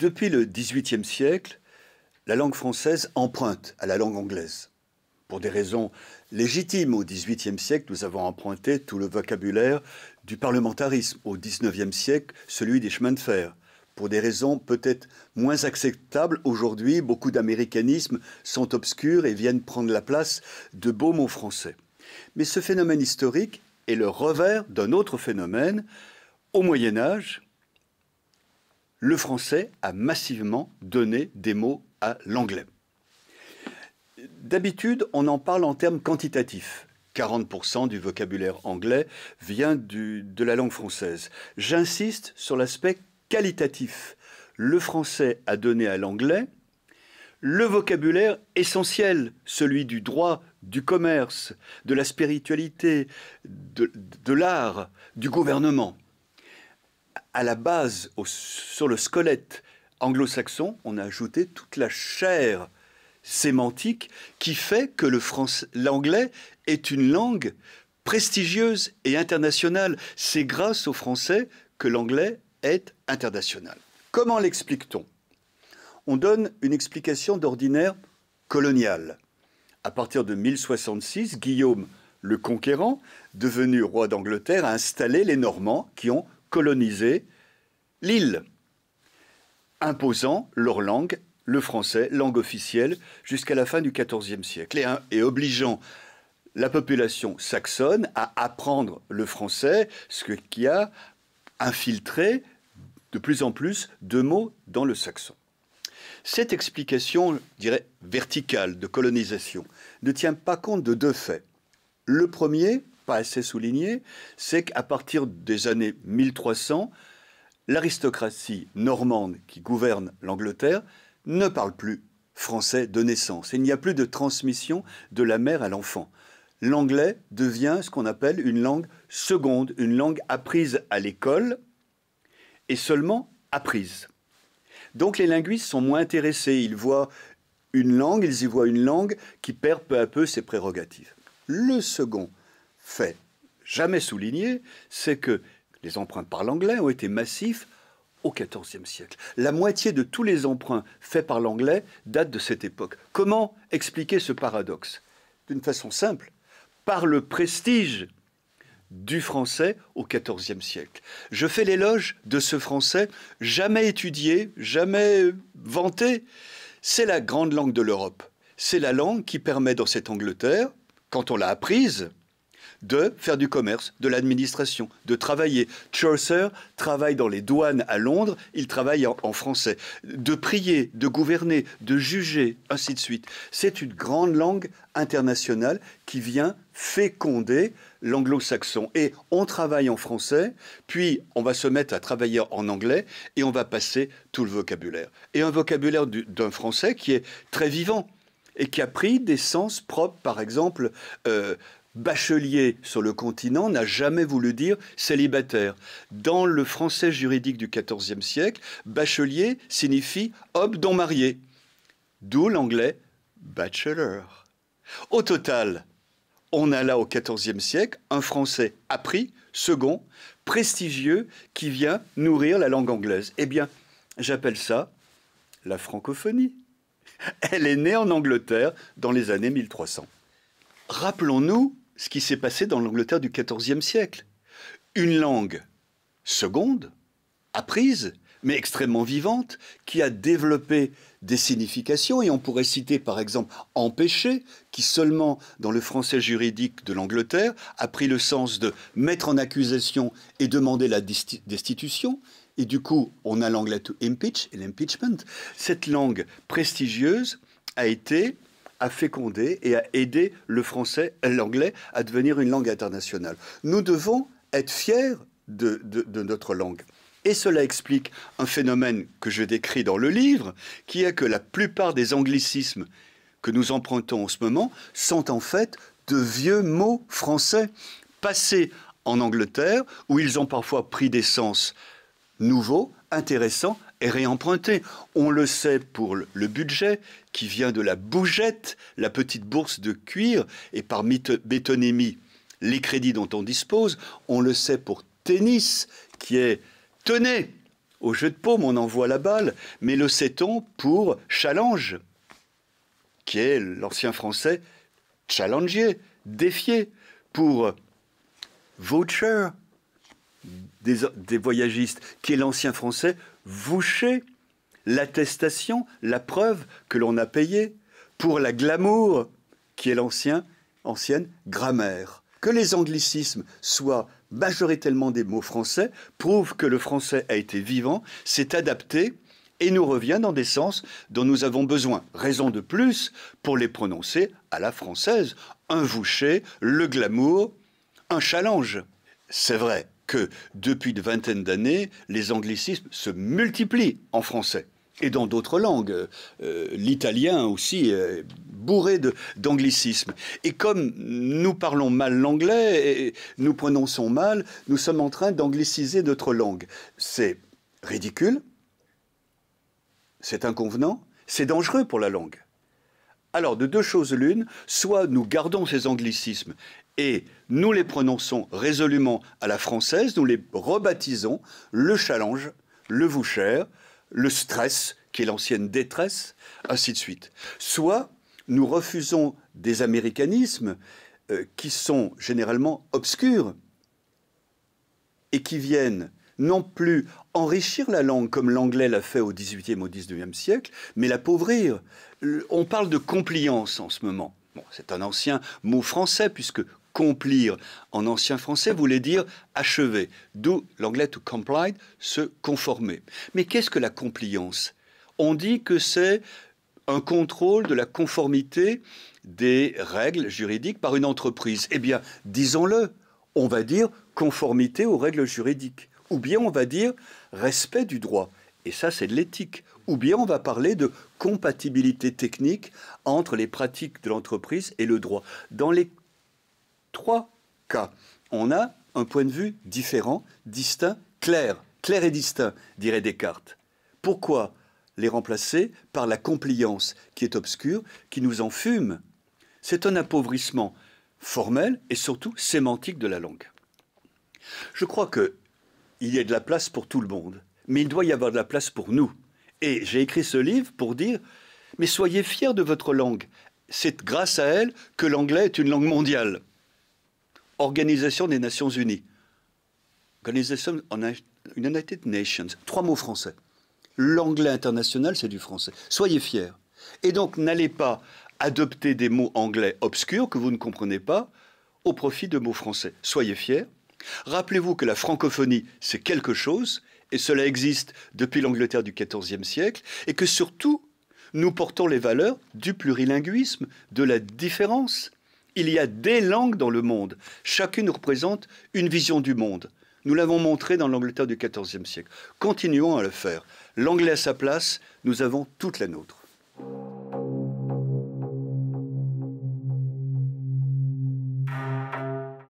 depuis le XVIIIe siècle, la langue française emprunte à la langue anglaise. Pour des raisons légitimes, au XVIIIe siècle, nous avons emprunté tout le vocabulaire du parlementarisme. Au XIXe siècle, celui des chemins de fer. Pour des raisons peut-être moins acceptables aujourd'hui, beaucoup d'américanismes sont obscurs et viennent prendre la place de beaux mots français. Mais ce phénomène historique est le revers d'un autre phénomène. Au Moyen Âge, le français a massivement donné des mots à l'anglais. D'habitude, on en parle en termes quantitatifs. 40% du vocabulaire anglais vient de la langue française. J'insiste sur l'aspect qualitatif. Le français a donné à l'anglais le vocabulaire essentiel, celui du droit, du commerce, de la spiritualité, de l'art, du gouvernement à la base, sur le squelette anglo-saxon, on a ajouté toute la chair sémantique qui fait que le l'anglais est une langue prestigieuse et internationale. C'est grâce au français que l'anglais est international. Comment l'explique-t-on On donne une explication d'ordinaire coloniale. À partir de 1066, Guillaume le Conquérant, devenu roi d'Angleterre, a installé les Normands qui ont coloniser l'île, imposant leur langue, le français, langue officielle, jusqu'à la fin du XIVe siècle, hein, et, obligeant la population saxonne à apprendre le français, ce qui a infiltré de plus en plus de mots dans le saxon. Cette explication, je dirais, verticale de colonisation ne tient pas compte de deux faits. Le premier, assez souligné, c'est qu'à partir des années 1300, l'aristocratie normande qui gouverne l'Angleterre ne parle plus français de naissance. Il n'y a plus de transmission de la mère à l'enfant. L'anglais devient ce qu'on appelle une langue seconde, une langue apprise à l'école et seulement apprise. Donc les linguistes sont moins intéressés, ils voient une langue, ils y voient une langue qui perd peu à peu ses prérogatives. Le second fait jamais souligné, c'est que les emprunts par l'anglais ont été massifs au XIVe siècle. La moitié de tous les emprunts faits par l'anglais datent de cette époque. Comment expliquer ce paradoxe D'une façon simple, par le prestige du français au XIVe siècle. Je fais l'éloge de ce français jamais étudié, jamais vanté. C'est la grande langue de l'Europe. C'est la langue qui permet dans cette Angleterre, quand on l'a apprise, de faire du commerce, de l'administration, de travailler. Chaucer travaille dans les douanes à Londres, il travaille en, français. De prier, de gouverner, de juger, ainsi de suite. C'est une grande langue internationale qui vient féconder l'anglo-saxon. Et on travaille en français, puis on va se mettre à travailler en anglais et on va passer tout le vocabulaire. Et un vocabulaire d'un français qui est très vivant et qui a pris des sens propres, par exemple, euh, Bachelier sur le continent n'a jamais voulu dire célibataire. Dans le français juridique du XIVe siècle, bachelier signifie homme dont marié, d'où l'anglais bachelor. Au total, on a là au XIVe siècle un français appris, second, prestigieux, qui vient nourrir la langue anglaise. Eh bien, j'appelle ça la francophonie. Elle est née en Angleterre dans les années 1300. Rappelons-nous ce qui s'est passé dans l'Angleterre du XIVe siècle. Une langue seconde, apprise, mais extrêmement vivante, qui a développé des significations, et on pourrait citer par exemple empêcher, qui seulement dans le français juridique de l'Angleterre a pris le sens de mettre en accusation et demander la destitution, et du coup on a l'anglais to impeach et l'impeachment. Cette langue prestigieuse a été à féconder et à aider le français, l'anglais, à devenir une langue internationale. Nous devons être fiers de, de notre langue. Et cela explique un phénomène que je décris dans le livre, qui est que la plupart des anglicismes que nous empruntons en ce moment sont en fait de vieux mots français passés en Angleterre, où ils ont parfois pris des sens nouveaux, intéressants, est On le sait pour le budget qui vient de la bougette, la petite bourse de cuir, et par métonémie, les crédits dont on dispose. On le sait pour tennis qui est tenez au jeu de paume, on envoie la balle, mais le sait-on pour challenge qui est l'ancien français challenger, défier, pour voucher, des, voyagistes, qui est l'ancien français, voucher l'attestation, la preuve que l'on a payé pour la glamour, qui est l'ancien, ancienne grammaire. Que les anglicismes soient majoritairement des mots français prouve que le français a été vivant, s'est adapté et nous revient dans des sens dont nous avons besoin. Raison de plus pour les prononcer à la française. Un voucher, le glamour, un challenge. C'est vrai, que depuis une vingtaine d'années, les anglicismes se multiplient en français et dans d'autres langues. Euh, l'italien aussi est bourré d'anglicismes. Et comme nous parlons mal l'anglais, et nous prononçons mal, nous sommes en train d'angliciser notre langue. C'est ridicule, c'est inconvenant, c'est dangereux pour la langue. Alors, de deux choses l'une, soit nous gardons ces anglicismes et nous les prononçons résolument à la française, nous les rebaptisons le challenge, le voucher, le stress, qui est l'ancienne détresse, ainsi de suite. Soit nous refusons des américanismes euh, qui sont généralement obscurs et qui viennent non plus enrichir la langue comme l'anglais l'a fait au XVIIIe, au XIXe siècle, mais l'appauvrir. On parle de compliance en ce moment. c'est un ancien mot français puisque « Complir », En ancien français voulait dire achever, d'où l'anglais to comply, se conformer. Mais qu'est-ce que la compliance On dit que c'est un contrôle de la conformité des règles juridiques par une entreprise. Eh bien, disons-le, on va dire conformité aux règles juridiques, ou bien on va dire respect du droit. Et ça, c'est de l'éthique. Ou bien on va parler de compatibilité technique entre les pratiques de l'entreprise et le droit. Dans les trois cas. On a un point de vue différent, distinct, clair, clair et distinct, dirait Descartes. Pourquoi les remplacer par la compliance qui est obscure, qui nous enfume C'est un appauvrissement formel et surtout sémantique de la langue. Je crois qu'il y a de la place pour tout le monde, mais il doit y avoir de la place pour nous. Et j'ai écrit ce livre pour dire mais soyez fiers de votre langue. C'est grâce à elle que l'anglais est une langue mondiale. Organisation des Nations Unies. Organisation United Nations. Trois mots français. L'anglais international, c'est du français. Soyez fiers. Et donc, n'allez pas adopter des mots anglais obscurs que vous ne comprenez pas au profit de mots français. Soyez fiers. Rappelez-vous que la francophonie, c'est quelque chose, et cela existe depuis l'Angleterre du XIVe siècle, et que surtout, nous portons les valeurs du plurilinguisme, de la différence, il y a des langues dans le monde. Chacune représente une vision du monde. Nous l'avons montré dans l'Angleterre du XIVe siècle. Continuons à le faire. L'anglais à sa place, nous avons toute la nôtre.